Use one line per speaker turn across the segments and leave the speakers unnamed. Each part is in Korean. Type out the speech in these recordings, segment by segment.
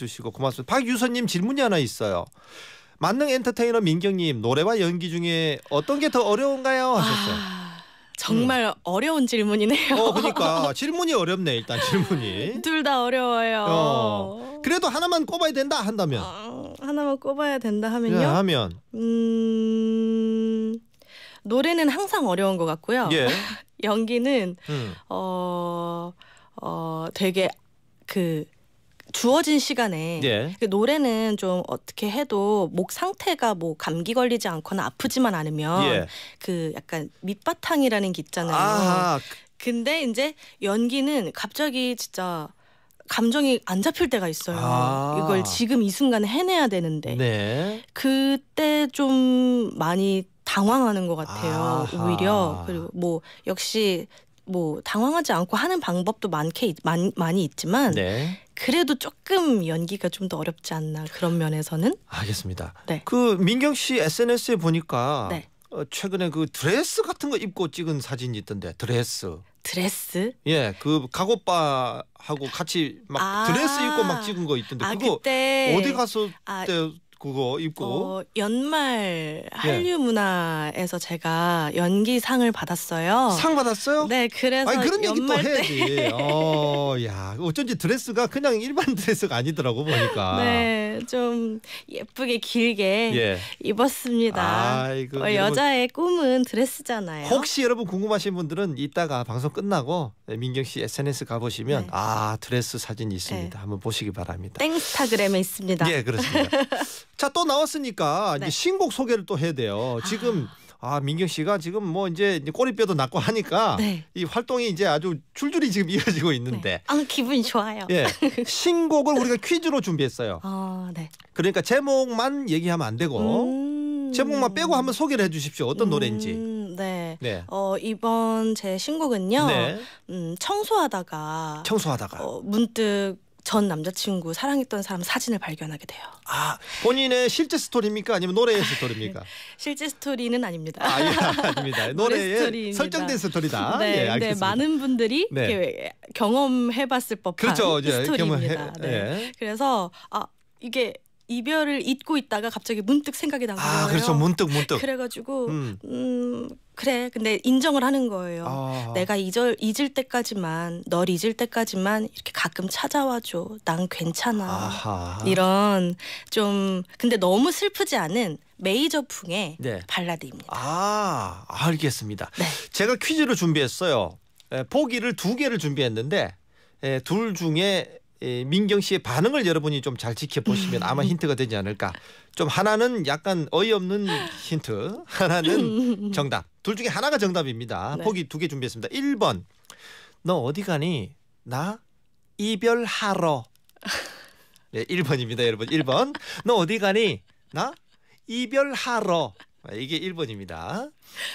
주시고 고맙습니다. 박유선님 질문이 하나 있어요. 만능 엔터테이너 민경님 노래와 연기 중에 어떤 게 더 어려운가요? 아, 하셨어요. 아, 정말
음. 어려운 질문이네요. 어, 그러니까
질문이 어렵네 일단 질문이.
둘 다 어려워요. 어. 그래도 하나만
꼽아야 된다 한다면. 어,
하나만 꼽아야 된다 하면요. 네, 하면.
음.
노래는 항상 어려운 것 같고요. 예. 연기는 음. 어, 어 되게 그 주어진 시간에 예. 그 노래는 좀 어떻게 해도 목 상태가 뭐 감기 걸리지 않거나 아프지만 않으면 예. 그 약간 밑바탕이라는 게 있잖아요. 아하. 그 근데 이제 연기는 갑자기 진짜 감정이 안 잡힐 때가 있어요. 아. 이걸 지금 이 순간에 해내야 되는데 네. 그때 좀 많이 당황하는 것 같아요. 아하. 오히려 그리고 뭐 역시 뭐 당황하지 않고 하는 방법도 많게 많, 많이 있지만 네. 그래도 조금 연기가 좀 더 어렵지 않나 그런 면에서는
알겠습니다. 네. 그 민경 씨 SNS에 보니까 네. 어, 최근에 그 드레스 같은 거 입고 찍은 사진이 있던데 드레스. 드레스? 예, 그 가오빠하고 같이 막 아~ 드레스 입고 막 찍은 거 있던데 아, 그거 그때... 어디 가서 아, 때 그거 입고 어,
연말 예. 한류 문화에서 제가 연기상을 받았어요. 상 받았어요? 네, 그래서 아니, 그런 얘기 또 해야지.
어, 야, 어쩐지 드레스가 그냥 일반 드레스가 아니더라고 보니까.
네, 좀 예쁘게 길게 예. 입었습니다.
아이고, 어, 여러분, 여자의
꿈은 드레스잖아요. 혹시
여러분 궁금하신 분들은 이따가 방송 끝나고 예, 민경 씨 SNS 가보시면 네. 아 드레스 사진이 있습니다. 네. 한번 보시기 바랍니다.
땡스타그램에 있습니다. 예,
그렇습니다. 자또 나왔으니까 네. 이제 신곡 소개를 또 해야 돼요. 아. 지금 아, 아 민경 씨가 지금 뭐 이제 꼬리뼈도 낫고 하니까 네. 이 활동이 이제 아주 줄줄이 지금 이어지고 있는데 네. 아 기분이 좋아요. 예, 신곡을 우리가 퀴즈로 준비했어요. 아 네. 그러니까 제목만 얘기하면 안 되고 음... 제목만 빼고 한번 소개를 해주십시오. 어떤 음... 노래인지. 네. 네.
어, 이번 제 신곡은요. 네. 음, 청소하다가
청소하다가 어,
문득 전 남자친구 사랑했던 사람 사진을 발견하게 돼요.
아 본인의 실제 스토리입니까 아니면 노래의 스토리입니까?
실제 스토리는 아닙니다.
아, 예, 아닙니다. 노래의 설정된 스토리다. 네, 예, 알겠습니다. 네,
많은 분들이 네. 경험해봤을 법한 그렇죠, 스토리입니다. 경험해, 네. 예. 그래서 아 이게 이별을 잊고 있다가 갑자기 문득 생각이 난 아, 거예요. 그래서 그렇죠. 문득 문득. 그래가지고 음. 음. 그래. 근데 인정을 하는 거예요. 아. 내가 잊을, 잊을 때까지만 널 잊을 때까지만 이렇게 가끔 찾아와 줘. 난 괜찮아.
아하.
이런 좀 근데 너무 슬프지 않은 메이저풍의 네. 발라드입니다.
아, 알겠습니다. 네. 제가 퀴즈를 준비했어요. 에, 포기를 두 개를 준비했는데 에, 둘 중에 예, 민경 씨의 반응을 여러분이 좀 잘 지켜보시면 아마 힌트가 되지 않을까. 좀 하나는 약간 어이없는 힌트, 하나는 정답. 둘 중에 하나가 정답입니다. 네. 보기 두 개 준비했습니다. 1번. 너 어디 가니? 나 이별하러. 네, 1번입니다, 여러분. 1번. 너 어디 가니? 나 이별하러. 아, 이게 1번입니다.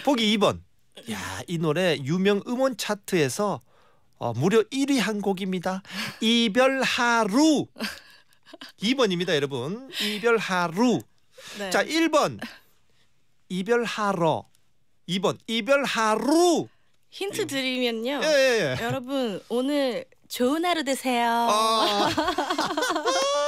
보기 2번. 야, 이 노래 유명 음원 차트에서 어, 무려 1위 한 곡입니다. 이별 하루 2번입니다, 여러분. 이별 하루. 네. 자, 1번 이별 하러. 2번 이별 하루.
힌트 드리면요. 예, 예, 예. 여러분 오늘 좋은 하루 되세요. 어...